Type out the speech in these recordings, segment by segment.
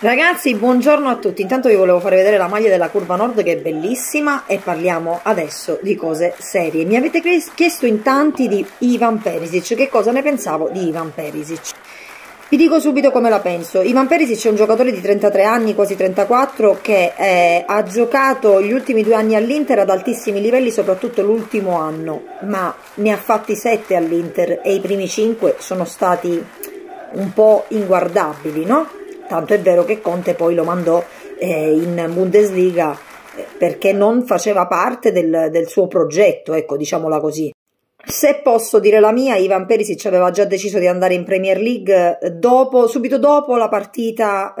Ragazzi, buongiorno a tutti. Intanto vi volevo fare vedere la maglia della Curva Nord che è bellissima e parliamo adesso di cose serie. Mi avete chiesto in tanti di Ivan Perisic, che cosa ne pensavo di Ivan Perisic. Vi dico subito come la penso. Ivan Perisic è un giocatore di 33 anni, quasi 34, che eh, ha giocato gli ultimi due anni all'Inter ad altissimi livelli, soprattutto l'ultimo anno, ma ne ha fatti 7 all'Inter e i primi 5 sono stati un po' inguardabili, no? Tanto è vero che Conte poi lo mandò eh, in Bundesliga eh, perché non faceva parte del, del suo progetto, ecco, diciamola così. Se posso dire la mia, Ivan Perisic aveva già deciso di andare in Premier League eh, dopo, subito dopo la partita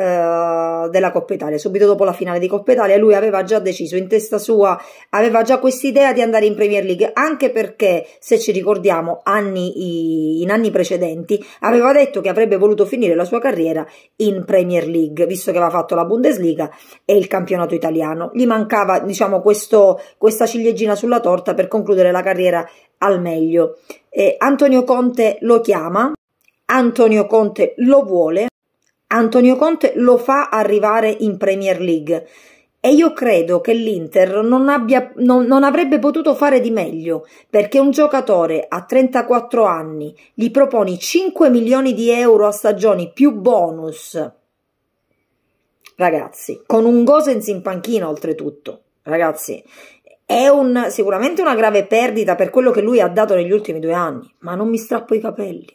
eh, della Coppa Italia, subito dopo la finale di Coppa Italia, lui aveva già deciso in testa sua, aveva già quest'idea di andare in Premier League, anche perché se ci ricordiamo anni, in anni precedenti aveva detto che avrebbe voluto finire la sua carriera in Premier League, visto che aveva fatto la Bundesliga e il campionato italiano. Gli mancava diciamo questo, questa ciliegina sulla torta per concludere la carriera al meglio. Eh, Antonio Conte lo chiama, Antonio Conte lo vuole, Antonio Conte lo fa arrivare in Premier League e io credo che l'Inter non, abbia, non, non avrebbe potuto fare di meglio perché un giocatore a 34 anni gli proponi 5 milioni di euro a stagioni più bonus. Ragazzi, con un Gosens in panchina oltretutto, ragazzi, è un, sicuramente una grave perdita per quello che lui ha dato negli ultimi due anni, ma non mi strappo i capelli.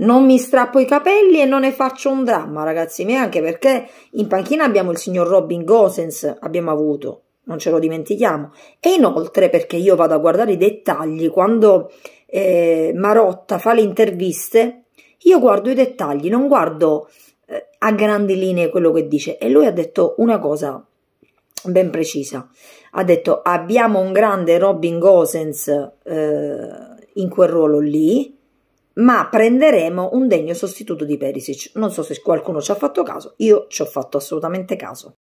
Non mi strappo i capelli e non ne faccio un dramma, ragazzi miei, anche perché in panchina abbiamo il signor Robin Gosens, abbiamo avuto, non ce lo dimentichiamo. E inoltre, perché io vado a guardare i dettagli, quando eh, Marotta fa le interviste, io guardo i dettagli, non guardo eh, a grandi linee quello che dice. E lui ha detto una cosa ben precisa. Ha detto abbiamo un grande Robin Gosens eh, in quel ruolo lì, ma prenderemo un degno sostituto di Perisic. Non so se qualcuno ci ha fatto caso, io ci ho fatto assolutamente caso.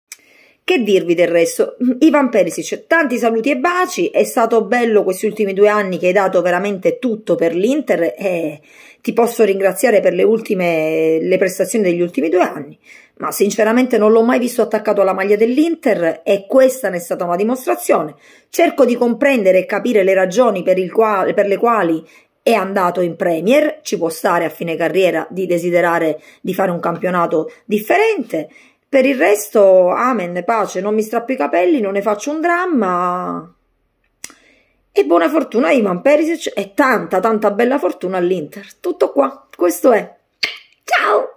Che dirvi del resto? Ivan Perisic, tanti saluti e baci, è stato bello questi ultimi due anni che hai dato veramente tutto per l'Inter e ti posso ringraziare per le ultime le prestazioni degli ultimi due anni, ma sinceramente non l'ho mai visto attaccato alla maglia dell'Inter e questa ne è stata una dimostrazione. Cerco di comprendere e capire le ragioni per, quale, per le quali è andato in Premier, ci può stare a fine carriera di desiderare di fare un campionato differente per il resto, amen, pace, non mi strappo i capelli, non ne faccio un dramma. E buona fortuna a Ivan Perisic e tanta, tanta bella fortuna all'Inter. Tutto qua, questo è. Ciao!